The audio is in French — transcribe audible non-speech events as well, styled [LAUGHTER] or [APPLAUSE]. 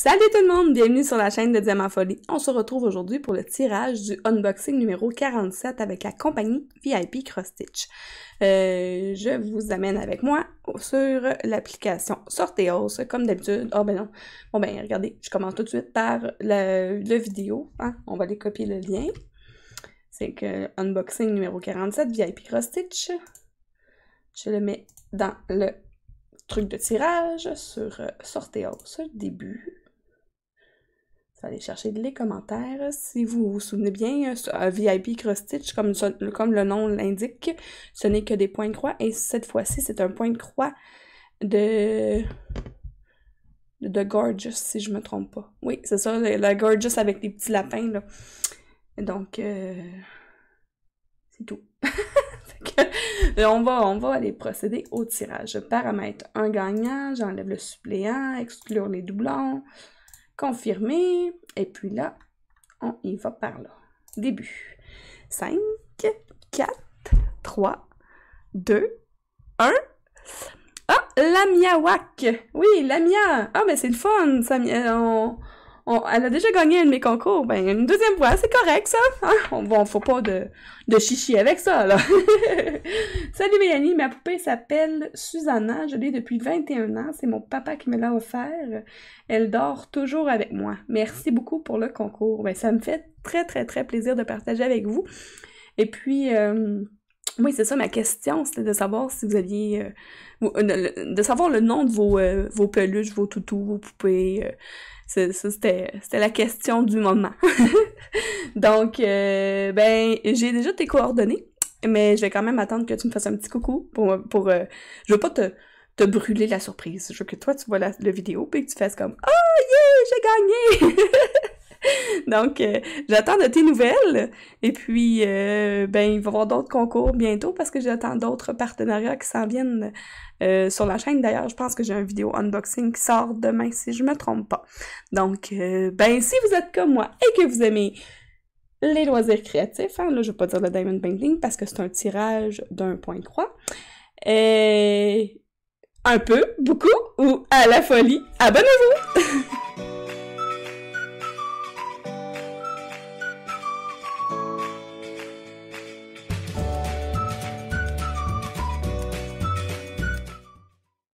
Salut tout le monde, bienvenue sur la chaîne de Diamant Folie. On se retrouve aujourd'hui pour le tirage du unboxing numéro 47 avec la compagnie VIP Cross Stitch. Euh, je vous amène avec moi sur l'application Sorteos, comme d'habitude. oh, ben non, bon ben regardez, je commence tout de suite par le, vidéo. Hein. On va aller copier le lien. C'est que unboxing numéro 47 VIP Cross Stitch. Je le mets dans le truc de tirage sur euh, Sorteos, début aller chercher les commentaires. Si vous vous souvenez bien, euh, euh, VIP Cross Stitch, comme, comme le nom l'indique, ce n'est que des points de croix. Et cette fois-ci, c'est un point de croix de de Gorgeous, si je ne me trompe pas. Oui, c'est ça, la Gorgeous avec les petits lapins, là. Donc, euh, c'est tout. [LAUGHS] on, va, on va aller procéder au tirage. paramètre un gagnant, j'enlève le suppléant, exclure les doublons, confirmer. Et puis là, on y va par là. Début. 5, 4, 3, 2, 1. Ah, la miawak! Oui, la mia! Ah, mais c'est le fun! Ça, on, elle a déjà gagné un de mes concours, ben une deuxième fois, c'est correct ça. Hein? On, bon, faut pas de, chichi avec ça, là. [LAUGHS] Salut Mélanie, ma poupée s'appelle Susanna, je l'ai depuis 21 ans, c'est mon papa qui me l'a offert. Elle dort toujours avec moi. Merci beaucoup pour le concours. Ben, ça me fait très, très, très plaisir de partager avec vous. Et puis... Euh, oui, c'est ça ma question, c'était de savoir si vous aviez. Euh, euh, de savoir le nom de vos, euh, vos peluches, vos toutous, vos poupées. ça, c'était la question du moment. [LAUGHS] Donc, ben, j'ai déjà tes coordonnées, mais je vais quand même attendre que tu me fasses un petit coucou pour. pour je veux pas te, te brûler la surprise. Je veux que toi, tu vois la, vidéo puis que tu fasses comme Oh yeah, j'ai gagné! [LAUGHS] [LAUGHS] Donc, euh, j'attends de tes nouvelles. Et puis, euh, ben, il va y avoir d'autres concours bientôt parce que j'attends d'autres partenariats qui s'en viennent euh, sur la chaîne. D'ailleurs, je pense que j'ai un vidéo unboxing qui sort demain, si je ne me trompe pas. Donc, ben, si vous êtes comme moi et que vous aimez les loisirs créatifs, hein, là, je vais pas dire le Diamond Painting parce que c'est un tirage d'un point croix. un peu, beaucoup ou à la folie, abonnez-vous! [LAUGHS]